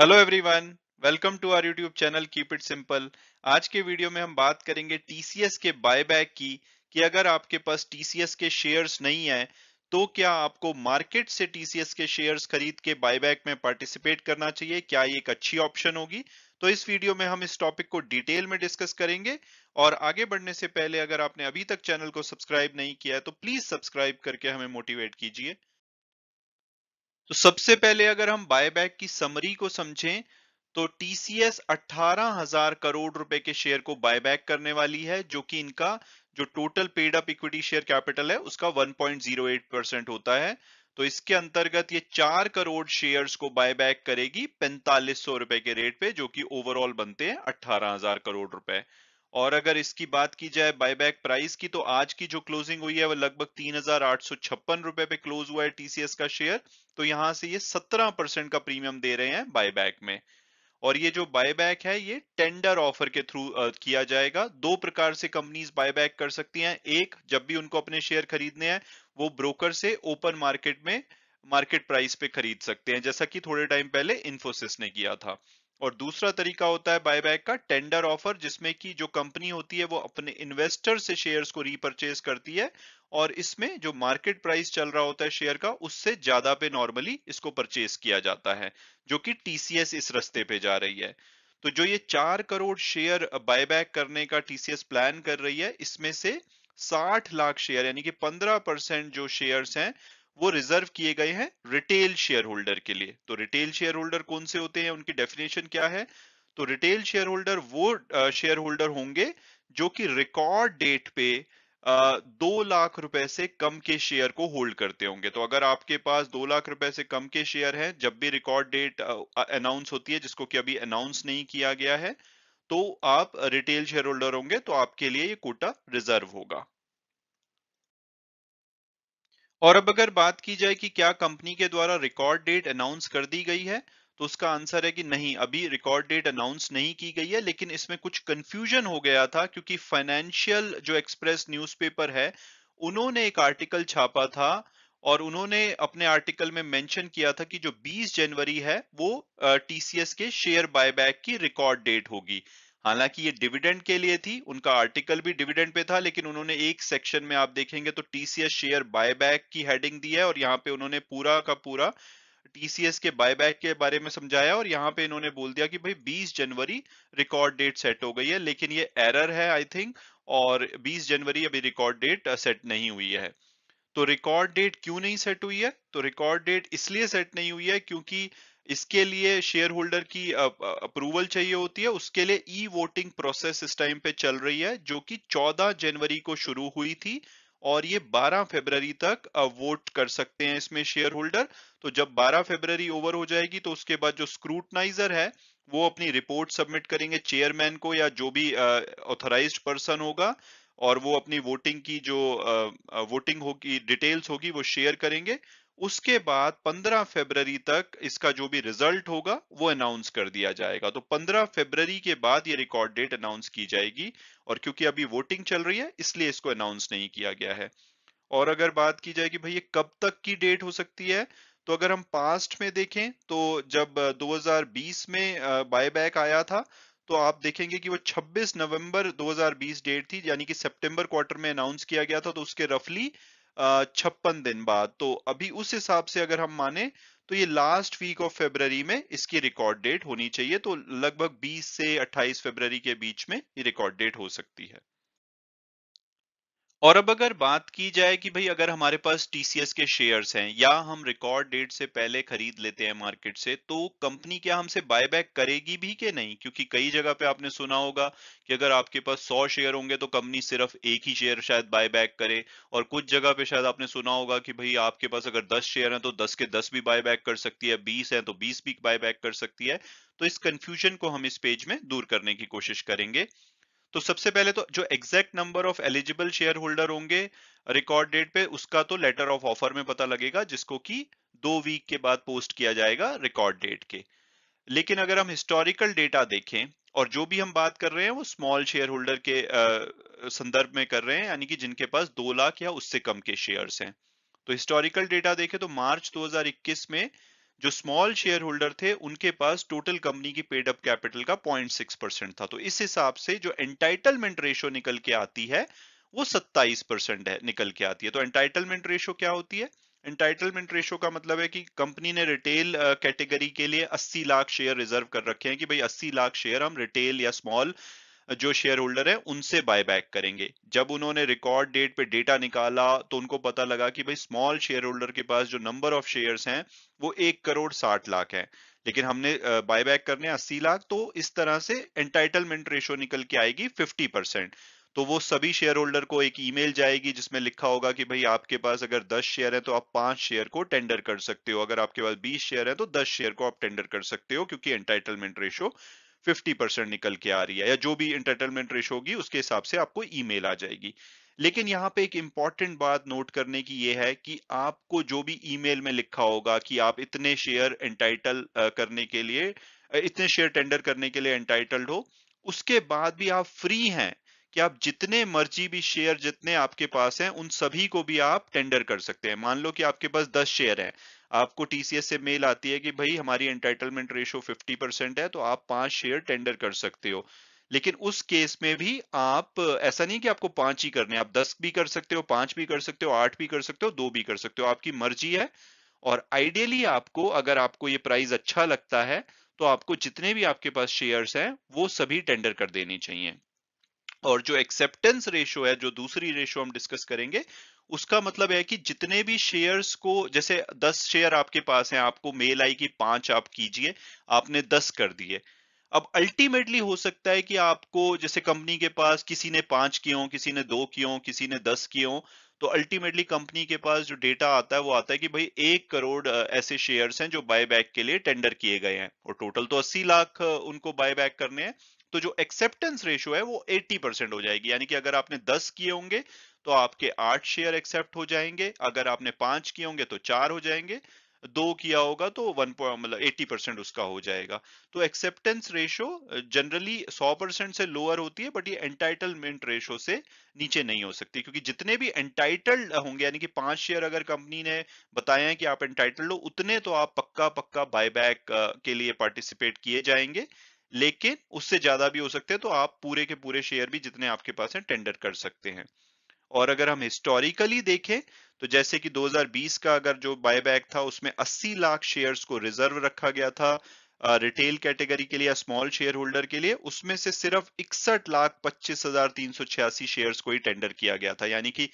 hello everyone welcome to our YouTube channel keep it simple आज के video में हम बात करेंगे टीसीएस के बायबैक की कि अगर आपके पास टीसीएस के शेयर्स नहीं है तो क्या आपको मार्केट से टीसीएस के शेयर्स खरीद के बायबैक में पार्टिसिपेट करना चाहिए क्या ये एक अच्छी ऑप्शन होगी तो इस वीडियो में हम इस टॉपिक को डिटेल में डिस्कस करेंगे और आगे बढ़ने से पहले अगर आपने अभी तक चैनल को सब्सक्राइब नहीं किया है तो प्लीज सब्सक्राइब करके हमें मोटिवेट कीजिए तो सबसे पहले अगर हम बायबैक की समरी को समझें तो टीसीएस 18,000 करोड़ रुपए के शेयर को बायबैक करने वाली है जो कि इनका जो total paid up equity share capital है उसका 1.08 परसेंट होता है तो इसके अंतर्गत ये चार करोड़ शेयर्स को बायबैक करेगी पैंतालीस सौ रुपए के रेट पे जो कि ओवरऑल बनते हैं अट्ठारह हजार करोड़ रुपए और अगर इसकी बात की जाए बायबैक प्राइस की तो आज की जो क्लोजिंग हुई है वो लगभग तीन रुपए पे क्लोज हुआ है टीसीएस का शेयर तो यहां से ये 17 परसेंट का प्रीमियम दे रहे हैं बायबैक में और ये जो बायबैक है ये टेंडर ऑफर के थ्रू किया जाएगा दो प्रकार से कंपनीज बायबैक कर सकती हैं एक जब भी उनको अपने शेयर खरीदने हैं वो ब्रोकर से ओपन मार्केट में मार्केट प्राइस पे खरीद सकते हैं जैसा कि थोड़े टाइम पहले इन्फोसिस ने किया था और दूसरा तरीका होता है बायबैक का टेंडर ऑफर जिसमें कि जो कंपनी होती है वो अपने इन्वेस्टर से शेयर्स को रीपरचेज करती है और इसमें जो मार्केट प्राइस चल रहा होता है शेयर का उससे ज्यादा पे नॉर्मली इसको परचेज किया जाता है जो कि टीसीएस इस रस्ते पे जा रही है तो जो ये चार करोड़ शेयर बायबैक करने का टीसीएस प्लान कर रही है इसमें से साठ लाख शेयर यानी कि पंद्रह परसेंट जो शेयर्स हैं वो रिजर्व किए गए हैं रिटेल शेयर होल्डर के लिए तो रिटेल शेयर होल्डर कौन से होते हैं उनकी डेफिनेशन क्या है तो रिटेल शेयर होल्डर वो शेयर होल्डर होंगे जो कि रिकॉर्ड डेट पे दो लाख रुपए से कम के शेयर को होल्ड करते होंगे तो अगर आपके पास दो लाख रुपए से कम के शेयर हैं जब भी रिकॉर्ड डेट अनाउंस होती है जिसको कि अभी अनाउंस नहीं किया गया है तो आप रिटेल शेयर होल्डर होंगे तो आपके लिए ये कोटा रिजर्व होगा और अब अगर बात की जाए कि क्या कंपनी के द्वारा रिकॉर्ड डेट अनाउंस कर दी गई है तो उसका आंसर है कि नहीं अभी रिकॉर्ड डेट अनाउंस नहीं की गई है लेकिन इसमें कुछ कंफ्यूजन हो गया था क्योंकि फाइनेंशियल जो एक्सप्रेस न्यूज़पेपर है उन्होंने एक आर्टिकल छापा था और उन्होंने अपने आर्टिकल में मेंशन किया था कि जो 20 जनवरी है वो टीसीएस के शेयर बायबैक की रिकॉर्ड डेट होगी हालांकि ये डिविडेंड के लिए थी उनका आर्टिकल भी डिविडेंड पे था लेकिन उन्होंने एक सेक्शन में आप देखेंगे तो टीसीएस शेयर बायबैक की हेडिंग दी है और यहाँ पे उन्होंने पूरा का पूरा टीसीएस के बायबैक के बारे में समझाया और यहाँ पे इन्होंने बोल दिया कि भाई 20 जनवरी रिकॉर्ड डेट सेट हो गई है लेकिन ये एरर है आई थिंक और 20 जनवरी अभी रिकॉर्ड डेट सेट नहीं हुई है तो रिकॉर्ड डेट क्यों नहीं सेट हुई है तो रिकॉर्ड डेट इसलिए सेट नहीं हुई है क्योंकि इसके लिए शेयर होल्डर की अप्रूवल चाहिए होती है उसके लिए ई वोटिंग प्रोसेस इस टाइम पे चल रही है जो कि 14 जनवरी को शुरू हुई थी और ये 12 फरवरी तक वोट कर सकते हैं इसमें शेयर होल्डर तो जब 12 फरवरी ओवर हो जाएगी तो उसके बाद जो स्क्रूटनाइजर है वो अपनी रिपोर्ट सबमिट करेंगे चेयरमैन को या जो भी ऑथराइज पर्सन होगा और वो अपनी वोटिंग की जो वोटिंग होगी डिटेल्स होगी वो शेयर करेंगे उसके बाद 15 फरवरी तक इसका जो भी रिजल्ट होगा वो अनाउंस कर दिया जाएगा तो 15 फरवरी के बाद ये रिकॉर्ड डेट अनाउंस की जाएगी और क्योंकि अभी वोटिंग चल रही है इसलिए इसको अनाउंस नहीं किया गया है और अगर बात की जाएगी भाई ये कब तक की डेट हो सकती है तो अगर हम पास्ट में देखें तो जब 2020 में बायबैक आया था तो आप देखेंगे कि वो 26 नवंबर 2020 डेट थी यानी कि सितंबर क्वार्टर में अनाउंस किया गया था तो उसके रफली छप्पन दिन बाद तो अभी उस हिसाब से अगर हम माने तो ये लास्ट वीक ऑफ फेबररी में इसकी रिकॉर्ड डेट होनी चाहिए तो लगभग 20 से 28 फेबररी के बीच में ये रिकॉर्ड डेट हो सकती है और अब अगर बात की जाए कि भाई अगर हमारे पास टीसीएस के शेयर्स हैं या हम रिकॉर्ड डेट से पहले खरीद लेते हैं मार्केट से तो कंपनी क्या हमसे बायबैक करेगी भी कि नहीं क्योंकि कई जगह पे आपने सुना होगा कि अगर आपके पास 100 शेयर होंगे तो कंपनी सिर्फ एक ही शेयर शायद बायबैक करे और कुछ जगह पे शायद आपने सुना होगा कि भाई आपके पास अगर दस शेयर है तो दस के दस भी बैक कर सकती है बीस है तो बीस भी बैक कर सकती है तो इस कंफ्यूजन को हम इस पेज में दूर करने की कोशिश करेंगे तो सबसे पहले तो जो exact number of eligible share holder होंगे रिकॉर्ड डेट पे उसका तो लेटर ऑफ ऑफर में पता लगेगा जिसको कि दो वीक के बाद पोस्ट किया जाएगा रिकॉर्ड डेट के लेकिन अगर हम हिस्टोरिकल डेटा देखें और जो भी हम बात कर रहे हैं वो स्मॉल शेयर होल्डर के संदर्भ में कर रहे हैं यानी कि जिनके पास दो लाख या उससे कम के शेयर्स हैं तो हिस्टोरिकल डेटा देखें तो मार्च 2021 में जो स्मॉल शेयर होल्डर थे उनके पास टोटल कंपनी की पेड अप कैपिटल का 0.6 परसेंट था तो इस हिसाब से जो एंटाइटलमेंट रेशियो निकल के आती है वो 27 परसेंट है निकल के आती है तो एंटाइटलमेंट रेशियो क्या होती है एंटाइटलमेंट रेशो का मतलब है कि कंपनी ने रिटेल कैटेगरी के लिए 80 लाख शेयर रिजर्व कर रखे हैं कि भाई 80 लाख शेयर हम रिटेल या स्मॉल जो शेयर होल्डर है उनसे बायबैक करेंगे जब उन्होंने रिकॉर्ड डेट पे डेटा निकाला तो उनको पता लगा कि भाई स्मॉल शेयर होल्डर के पास जो नंबर ऑफ शेयर्स हैं वो एक करोड़ साठ लाख है लेकिन हमने बायबैक करने अस्सी लाख तो इस तरह से एंटाइटलमेंट रेशो निकल के आएगी फिफ्टी परसेंट तो वो सभी शेयर होल्डर को एक ईमेल जाएगी जिसमें लिखा होगा कि भाई आपके पास अगर 10 शेयर है तो आप पांच शेयर को टेंडर कर सकते हो अगर आपके पास 20 शेयर है तो 10 शेयर को आप टेंडर कर सकते हो क्योंकि एंटाइटलमेंट रेशो फिफ्टी परसेंट निकल के आ रही है या जो भी इंटरटेनमेंट रिश होगी उसके हिसाब से आपको ईमेल आ जाएगी लेकिन यहाँ पे एक इंपॉर्टेंट बात नोट करने की ये है कि आपको जो भी ईमेल में लिखा होगा कि आप इतने शेयर एंटाइटल करने के लिए इतने शेयर टेंडर करने के लिए एंटाइटल्ड हो उसके बाद भी आप फ्री हैं कि आप जितने मर्जी भी शेयर जितने आपके पास हैं उन सभी को भी आप टेंडर कर सकते हैं मान लो कि आपके पास 10 शेयर हैं आपको टीसीएस से मेल आती है कि भाई हमारी एंटाइटलमेंट रेशो 50 परसेंट है तो आप पांच शेयर टेंडर कर सकते हो लेकिन उस केस में भी आप ऐसा नहीं कि आपको पांच ही करने आप दस भी कर सकते हो पांच भी कर सकते हो आठ भी कर सकते हो दो भी कर सकते हो आपकी मर्जी है और आइडियली आपको अगर आपको ये प्राइस अच्छा लगता है तो आपको जितने भी आपके पास शेयर्स हैं वो सभी टेंडर कर देनी चाहिए और जो एक्सेप्टेंस रेशो है जो दूसरी रेशो हम डिस्कस करेंगे उसका मतलब है कि जितने भी शेयर्स को जैसे 10 शेयर आपके पास हैं आपको मेल आई कि पांच आप कीजिए आपने 10 कर दिए अब अल्टीमेटली हो सकता है कि आपको जैसे कंपनी के पास किसी ने पांच किए हों किसी ने दो किए हों किसी ने दस किए हों तो अल्टीमेटली कंपनी के पास जो डेटा आता है वो आता है कि भाई एक करोड़ ऐसे शेयर्स हैं जो बायबैक के लिए टेंडर किए गए हैं और टोटल तो 80 लाख उनको बायबैक करने हैं तो जो एक्सेप्टेंस रेशियो है वो 80 परसेंट हो जाएगी यानी कि अगर आपने 10 किए होंगे तो आपके आठ शेयर एक्सेप्ट हो जाएंगे अगर आपने पांच किए होंगे तो चार हो जाएंगे दो किया होगा तो वन मतलब एटी परसेंट उसका हो जाएगा तो एक्सेप्टेंस रेशो जनरली सौ परसेंट से लोअर होती है बट ये एंटाइटलमेंट रेशो से नीचे नहीं हो सकती क्योंकि जितने भी एंटाइटल्ड होंगे यानी कि पांच शेयर अगर कंपनी ने बताया है कि आप एंटाइटल्ड हो उतने तो आप पक्का पक्का बायबैक के लिए पार्टिसिपेट किए जाएंगे लेकिन उससे ज्यादा भी हो सकते हैं तो आप पूरे के पूरे शेयर भी जितने आपके पास हैं टेंडर कर सकते हैं और अगर हम हिस्टोरिकली देखें तो जैसे कि 2020 का अगर जो बायबैक था उसमें 80 लाख शेयर्स को रिजर्व रखा गया था रिटेल कैटेगरी के लिए स्मॉल शेयर होल्डर के लिए उसमें से सिर्फ इकसठ लाख पच्चीस हजार तीन सौ छियासी शेयर को ही टेंडर किया गया था यानी कि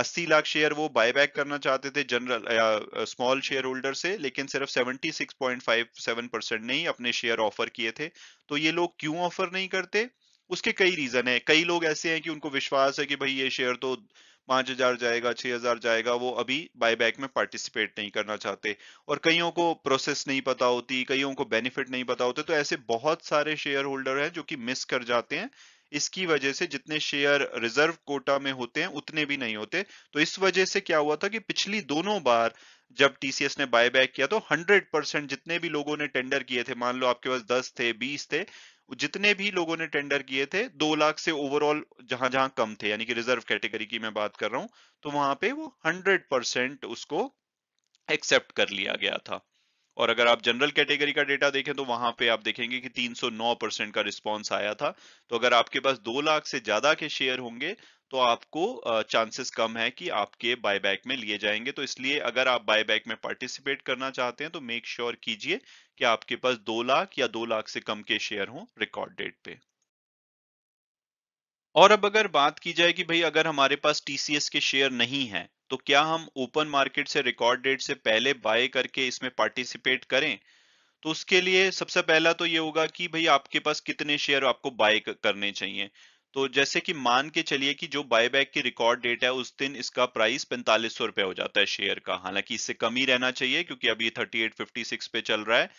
80 लाख शेयर वो बायबैक करना चाहते थे जनरल स्मॉल शेयर होल्डर से लेकिन सिर्फ 76.57 परसेंट ने ही अपने शेयर ऑफर किए थे तो ये लोग क्यों ऑफर नहीं करते उसके कई रीजन है कई लोग ऐसे हैं कि उनको विश्वास है कि भाई ये शेयर तो पांच हजार जाएगा छह हजार जाएगा वो अभी बायबैक में पार्टिसिपेट नहीं करना चाहते और कईयों को प्रोसेस नहीं पता होती कईयों को बेनिफिट नहीं पता होते तो ऐसे बहुत सारे शेयर होल्डर हैं जो कि मिस कर जाते हैं इसकी वजह से जितने शेयर रिजर्व कोटा में होते हैं उतने भी नहीं होते तो इस वजह से क्या हुआ था कि पिछली दोनों बार जब टीसीएस ने बायबैक किया तो 100 परसेंट जितने भी लोगों ने टेंडर किए थे मान लो आपके पास 10 थे 20 थे जितने भी लोगों ने टेंडर किए थे दो लाख से ओवरऑल जहां जहां कम थे यानी कि रिजर्व कैटेगरी की मैं बात कर रहा हूं तो वहां पे वो हंड्रेड परसेंट उसको एक्सेप्ट कर लिया गया था और अगर आप जनरल कैटेगरी का डेटा देखें तो वहां पे आप देखेंगे कि 309 परसेंट का रिस्पांस आया था तो अगर आपके पास दो लाख से ज्यादा के शेयर होंगे तो आपको चांसेस कम है कि आपके बायबैक में लिए जाएंगे तो इसलिए अगर आप बायबैक में पार्टिसिपेट करना चाहते हैं तो मेक श्योर sure कीजिए कि आपके पास दो लाख या दो लाख से कम के शेयर हों रिकॉर्ड डेट पे और अब अगर बात की जाए कि भाई अगर हमारे पास टीसीएस के शेयर नहीं है तो क्या हम ओपन मार्केट से रिकॉर्ड डेट से पहले बाय करके इसमें पार्टिसिपेट करें तो उसके लिए सबसे पहला तो ये होगा कि भाई आपके पास कितने शेयर आपको बाय करने चाहिए तो जैसे कि मान के चलिए कि जो बायबैक की रिकॉर्ड डेट है उस दिन इसका प्राइस पैंतालीस सौ रुपया हो जाता है शेयर का हालांकि इससे कम ही रहना चाहिए क्योंकि अभी थर्टी एट फिफ्टी सिक्स पे चल रहा है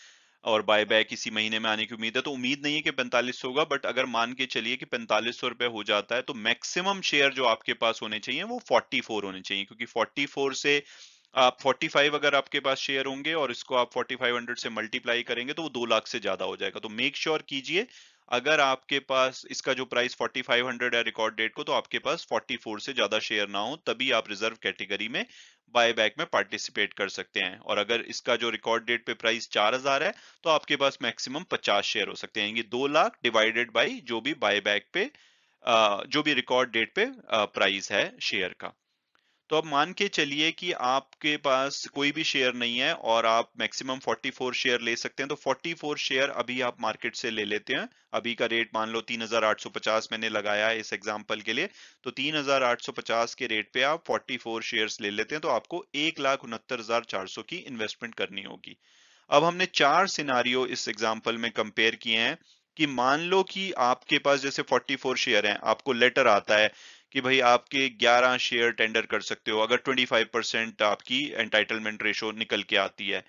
और बायबैक इसी महीने में आने की उम्मीद है तो उम्मीद नहीं है कि पैंतालीस होगा बट अगर मान के चलिए कि पैंतालीस सौ रुपये हो जाता है तो मैक्सिमम शेयर जो आपके पास होने चाहिए वो फोर्टी फोर होने चाहिए क्योंकि फोर्टी फोर से आप 45 अगर आपके पास शेयर होंगे और इसको आप 4500 से मल्टीप्लाई करेंगे तो वो दो लाख से ज्यादा हो जाएगा तो मेक श्योर sure कीजिए अगर आपके पास इसका जो प्राइस 4500 है रिकॉर्ड डेट को तो आपके पास 44 से ज्यादा शेयर ना हो तभी आप रिजर्व कैटेगरी में बाय बैक में पार्टिसिपेट कर सकते हैं और अगर इसका जो रिकॉर्ड डेट पे प्राइस 4000 है तो आपके पास मैक्सिमम 50 शेयर हो सकते हैं ये दो लाख डिवाइडेड बाई जो भी बाय बैक पे जो भी रिकॉर्ड डेट पे प्राइस है शेयर का तो अब मान के चलिए कि आपके पास कोई भी शेयर नहीं है और आप मैक्सिमम 44 शेयर ले सकते हैं तो 44 शेयर अभी आप मार्केट से ले लेते हैं अभी का रेट मान लो 3850 मैंने लगाया है इस एग्जांपल के लिए तो 3850 के रेट पे आप 44 शेयर्स ले लेते हैं तो आपको एक लाख उनहत्तर हजार चार सौ की इन्वेस्टमेंट करनी होगी अब हमने चार सिनारियो इस एग्जाम्पल में कंपेयर किए हैं कि मान लो कि आपके पास जैसे 44 शेयर हैं आपको लेटर आता है कि भाई आपके 11 शेयर टेंडर कर सकते हो अगर 25 परसेंट आपकी एंटाइटलमेंट रेशो निकल के आती है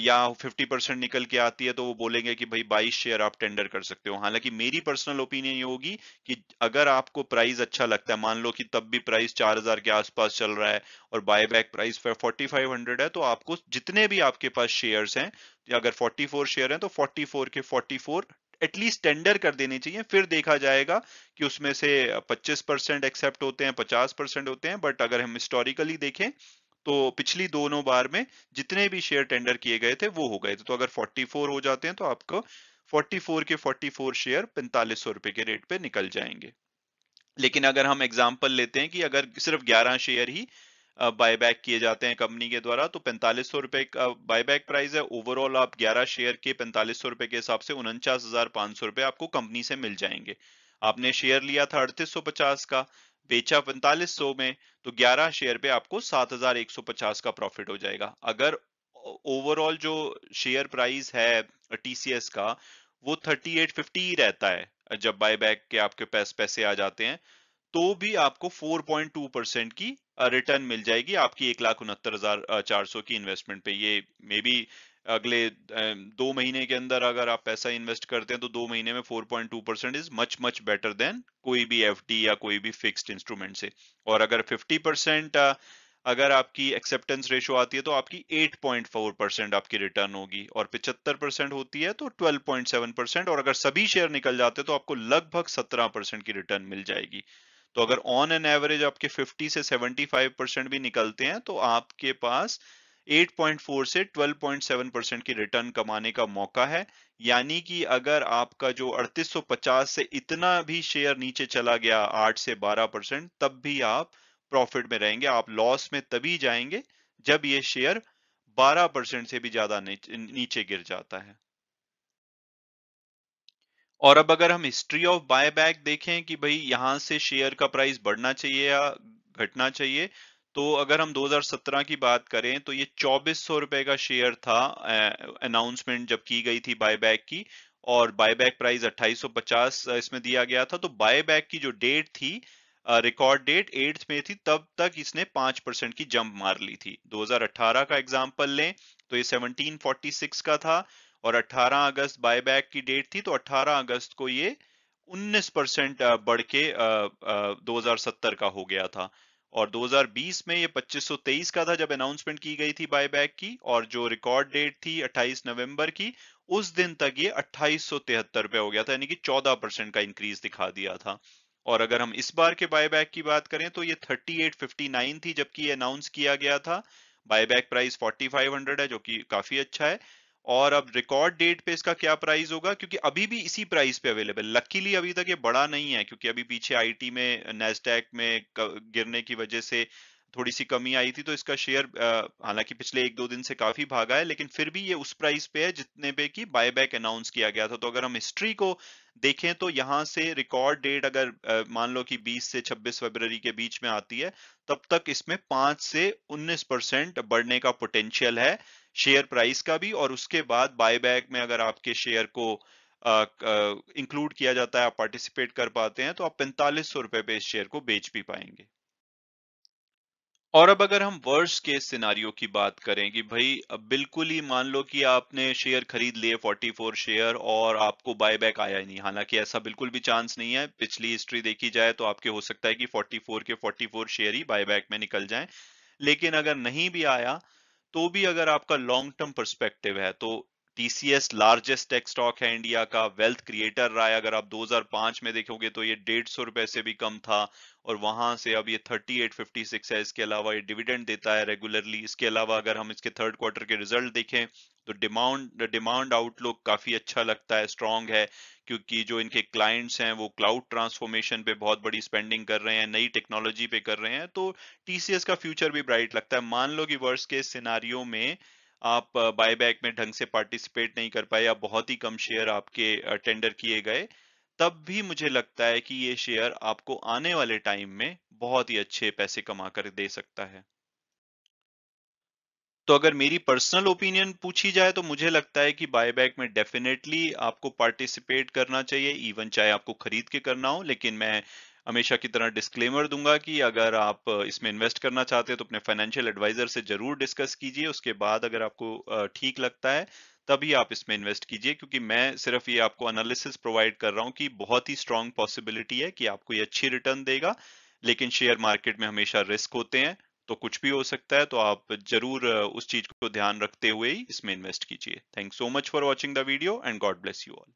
या 50 परसेंट निकल के आती है तो वो बोलेंगे कि भाई 22 शेयर आप टेंडर कर सकते हो हालांकि मेरी पर्सनल ओपिनियन ये होगी कि अगर आपको प्राइस अच्छा लगता है मान लो कि तब भी प्राइस 4000 के आसपास चल रहा है और बायबैक प्राइस 4500 है तो आपको जितने भी आपके पास शेयर्स हैं अगर 44 शेयर हैं तो 44 के 44 एटलीस्ट टेंडर कर देनी चाहिए फिर देखा जाएगा कि उसमें से 25 परसेंट एक्सेप्ट होते हैं 50 परसेंट होते हैं बट अगर हम हिस्टोरिकली देखें तो पिछली दोनों बार में जितने भी शेयर टेंडर किए गए थे वो हो गए थे तो अगर 44 हो जाते हैं तो आपको 44 के 44 शेयर पैंतालीस सौ रुपए के रेट पे निकल जाएंगे लेकिन अगर हम एग्जाम्पल लेते हैं कि अगर सिर्फ ग्यारह शेयर ही बायबैक किए जाते हैं कंपनी के द्वारा तो पैंतालीस सौ रुपए का बायबैक प्राइस है ओवरऑल आप 11 शेयर के पैंतालीस सौ रुपए के हिसाब से उनचास हजार पांच सौ रुपए आपको कंपनी से मिल जाएंगे आपने शेयर लिया था अड़तीस सौ पचास का बेचा पैंतालीस सौ में तो ग्यारह शेयर पे आपको सात हजार एक सौ पचास का प्रॉफिट हो जाएगा अगर ओवरऑल जो शेयर प्राइस है टीसीएस का वो थर्टी एट फिफ्टी ही रहता है जब बायबैक के आपके पैस पैसे आ जाते हैं तो भी आपको 4.2 परसेंट की रिटर्न मिल जाएगी आपकी एक लाख उनहत्तर हजार चार सौ की इन्वेस्टमेंट पे ये मे बी अगले दो महीने के अंदर अगर आप पैसा इन्वेस्ट करते हैं तो दो महीने में 4.2 percent is much much better than कोई भी एफ या कोई भी फिक्स्ड इंस्ट्रूमेंट से और अगर 50 परसेंट अगर आपकी एक्सेप्टेंस रेशो आती है तो आपकी 8.4 परसेंट आपकी रिटर्न होगी और 75 परसेंट होती है तो 12.7 परसेंट और अगर सभी शेयर निकल जाते हैं तो आपको लगभग 17 परसेंट की रिटर्न मिल जाएगी तो अगर ऑन एन एवरेज आपके 50 से 75 परसेंट भी निकलते हैं तो आपके पास 8.4 से 12.7 परसेंट की रिटर्न कमाने का मौका है यानी कि अगर आपका जो 3850 से इतना भी शेयर नीचे चला गया 8 से 12 परसेंट तब भी आप प्रॉफिट में रहेंगे आप लॉस में तभी जाएंगे जब ये शेयर 12 परसेंट से भी ज्यादा नीचे गिर जाता है और अब अगर हम हिस्ट्री ऑफ बायबैक देखें कि भाई यहां से शेयर का प्राइस बढ़ना चाहिए या घटना चाहिए तो अगर हम 2017 की बात करें तो ये चौबीस सौ रुपए का शेयर था अनाउंसमेंट जब की गई थी बायबैक की और बायबैक प्राइस 2850 इसमें दिया गया था तो बायबैक की जो डेट थी रिकॉर्ड डेट एट्थ में थी तब तक इसने पांच परसेंट की जंप मार ली थी 2018 का एग्जाम्पल लें तो ये 1746 का था और 18 अगस्त बायबैक की डेट थी तो 18 अगस्त को ये 19 परसेंट बढ़ के दो का हो गया था और 2020 में ये 2523 का था जब अनाउंसमेंट की गई थी बायबैक की और जो रिकॉर्ड डेट थी 28 नवंबर की उस दिन तक ये अट्ठाईस सौ हो गया था यानी कि 14 परसेंट का इंक्रीज दिखा दिया था और अगर हम इस बार के बायबैक की बात करें तो ये 3859 थी जबकि ये अनाउंस किया गया था बायबैक प्राइस 4500 है जो कि काफी अच्छा है और अब रिकॉर्ड डेट पे इसका क्या प्राइस होगा क्योंकि अभी भी इसी प्राइस पे अवेलेबल लकीली अभी तक ये बड़ा नहीं है क्योंकि अभी पीछे आईटी में नेस्टैक में गिरने की वजह से थोड़ी सी कमी आई थी तो इसका शेयर हालांकि पिछले एक दो दिन से काफी भागा है लेकिन फिर भी ये उस प्राइस पे है जितने पे की बायबैक अनाउंस किया गया था तो अगर हम हिस्ट्री को देखें तो यहाँ से रिकॉर्ड डेट अगर मान लो कि 20 से 26 फरवरी के बीच में आती है तब तक इसमें 5 से 19 परसेंट बढ़ने का पोटेंशियल है शेयर प्राइस का भी और उसके बाद बायबैक में अगर आपके शेयर को इंक्लूड किया जाता है आप पार्टिसिपेट कर पाते हैं तो आप पैंतालीस सौ रुपए पे इस शेयर को बेच भी पाएंगे और अब अगर हम वर्ष के सिनारियो की बात करें कि भाई अब बिल्कुल ही मान लो कि आपने शेयर खरीद लिए 44 शेयर और आपको बायबैक आया ही नहीं हालांकि ऐसा बिल्कुल भी चांस नहीं है पिछली हिस्ट्री देखी जाए तो आपके हो सकता है कि 44 के 44 शेयर ही बायबैक में निकल जाएं लेकिन अगर नहीं भी आया तो भी अगर आपका लॉन्ग टर्म परस्पेक्टिव है तो टीसीएस लार्जेस्ट टेक स्टॉक है इंडिया का वेल्थ क्रिएटर रहा है अगर आप 2005 में देखोगे तो ये डेढ़ सौ रुपए से भी कम था और वहां से अब ये 3856 है इसके अलावा ये डिविडेंड देता है रेगुलरली इसके अलावा अगर हम इसके थर्ड क्वार्टर के रिजल्ट देखें तो डिमांड डिमांड आउटलुक काफी अच्छा लगता है स्ट्रांग है क्योंकि जो इनके क्लाइंट्स हैं वो क्लाउड ट्रांसफॉर्मेशन पे बहुत बड़ी स्पेंडिंग कर रहे हैं नई टेक्नोलॉजी पे कर रहे हैं तो टीसीएस का फ्यूचर भी ब्राइट लगता है मान लो कि वर्ष के सिनारियो में आप बायबैक में ढंग से पार्टिसिपेट नहीं कर पाए या बहुत ही कम शेयर आपके टेंडर किए गए तब भी मुझे लगता है कि ये शेयर आपको आने वाले टाइम में बहुत ही अच्छे पैसे कमा कर दे सकता है तो अगर मेरी पर्सनल ओपिनियन पूछी जाए तो मुझे लगता है कि बायबैक में डेफिनेटली आपको पार्टिसिपेट करना चाहिए इवन चाहे आपको खरीद के करना हो लेकिन मैं हमेशा की तरह डिस्क्लेमर दूंगा कि अगर आप इसमें इन्वेस्ट करना चाहते हैं तो अपने फाइनेंशियल एडवाइजर से जरूर डिस्कस कीजिए उसके बाद अगर आपको ठीक लगता है तभी आप इसमें इन्वेस्ट कीजिए क्योंकि मैं सिर्फ ये आपको एनालिसिस प्रोवाइड कर रहा हूँ कि बहुत ही स्ट्रांग पॉसिबिलिटी है कि आपको ये अच्छी रिटर्न देगा लेकिन शेयर मार्केट में हमेशा रिस्क होते हैं तो कुछ भी हो सकता है तो आप जरूर उस चीज को ध्यान रखते हुए ही इसमें इन्वेस्ट कीजिए thank so much for watching the video and God bless you all